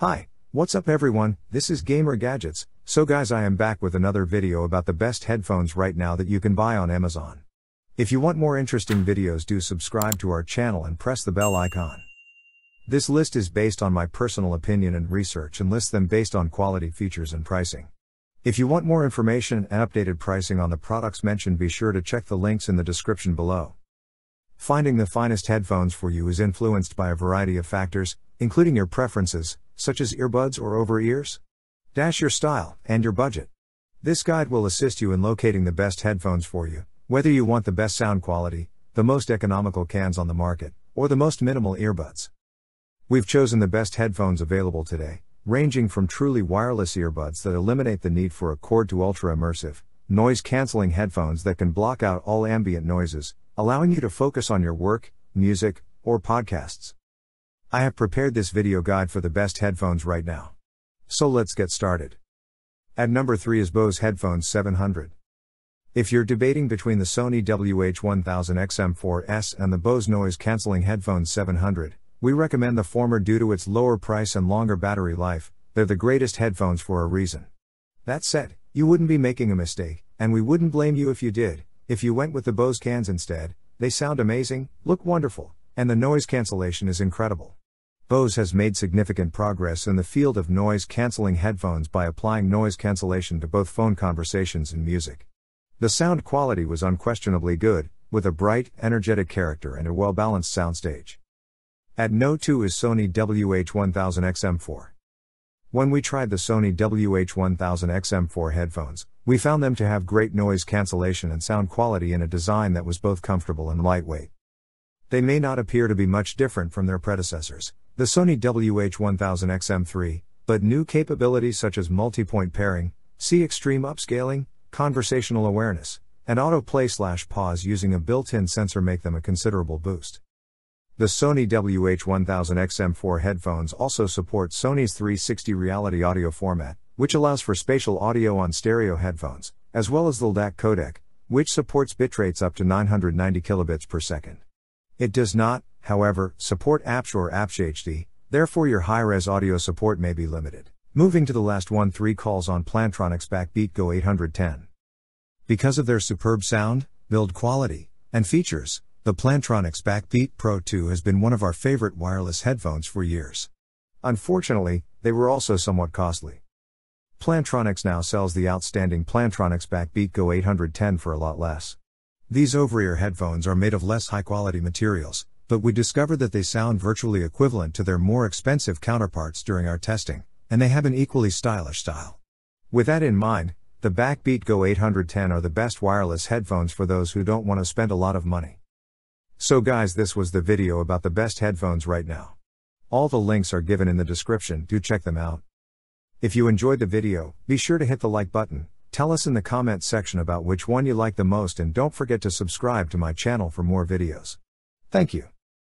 Hi, what's up everyone, this is Gamer Gadgets, so guys I am back with another video about the best headphones right now that you can buy on Amazon. If you want more interesting videos do subscribe to our channel and press the bell icon. This list is based on my personal opinion and research and lists them based on quality features and pricing. If you want more information and updated pricing on the products mentioned be sure to check the links in the description below. Finding the finest headphones for you is influenced by a variety of factors, including your preferences, such as earbuds or over ears. Dash your style and your budget. This guide will assist you in locating the best headphones for you, whether you want the best sound quality, the most economical cans on the market, or the most minimal earbuds. We've chosen the best headphones available today, ranging from truly wireless earbuds that eliminate the need for a cord to ultra immersive, noise canceling headphones that can block out all ambient noises, allowing you to focus on your work, music, or podcasts. I have prepared this video guide for the best headphones right now. So let's get started. At number 3 is Bose Headphones 700. If you're debating between the Sony WH-1000XM4S and the Bose Noise Cancelling Headphones 700, we recommend the former due to its lower price and longer battery life, they're the greatest headphones for a reason. That said, you wouldn't be making a mistake, and we wouldn't blame you if you did, if you went with the Bose cans instead, they sound amazing, look wonderful, and the noise cancellation is incredible. Bose has made significant progress in the field of noise canceling headphones by applying noise cancellation to both phone conversations and music. The sound quality was unquestionably good, with a bright, energetic character and a well balanced soundstage. At No 2 is Sony WH1000XM4. When we tried the Sony WH1000XM4 headphones, we found them to have great noise cancellation and sound quality in a design that was both comfortable and lightweight. They may not appear to be much different from their predecessors, the Sony WH-1000XM3, but new capabilities such as multi-point pairing, C extreme upscaling, conversational awareness, and autoplay slash pause using a built-in sensor make them a considerable boost. The Sony WH1000XM4 headphones also support Sony's 360 reality audio format, which allows for spatial audio on stereo headphones, as well as the LDAC codec, which supports bitrates up to 990 kilobits per second. It does not, however, support APSH or APSH HD, therefore your high-res audio support may be limited. Moving to the last one three calls on Plantronics Backbeat Go 810. Because of their superb sound, build quality, and features, the Plantronics Backbeat Pro 2 has been one of our favorite wireless headphones for years. Unfortunately, they were also somewhat costly. Plantronics now sells the outstanding Plantronics Backbeat Go 810 for a lot less. These over ear headphones are made of less high quality materials, but we discovered that they sound virtually equivalent to their more expensive counterparts during our testing, and they have an equally stylish style. With that in mind, the Backbeat Go 810 are the best wireless headphones for those who don't want to spend a lot of money. So guys this was the video about the best headphones right now. All the links are given in the description, do check them out. If you enjoyed the video, be sure to hit the like button, tell us in the comment section about which one you like the most and don't forget to subscribe to my channel for more videos. Thank you.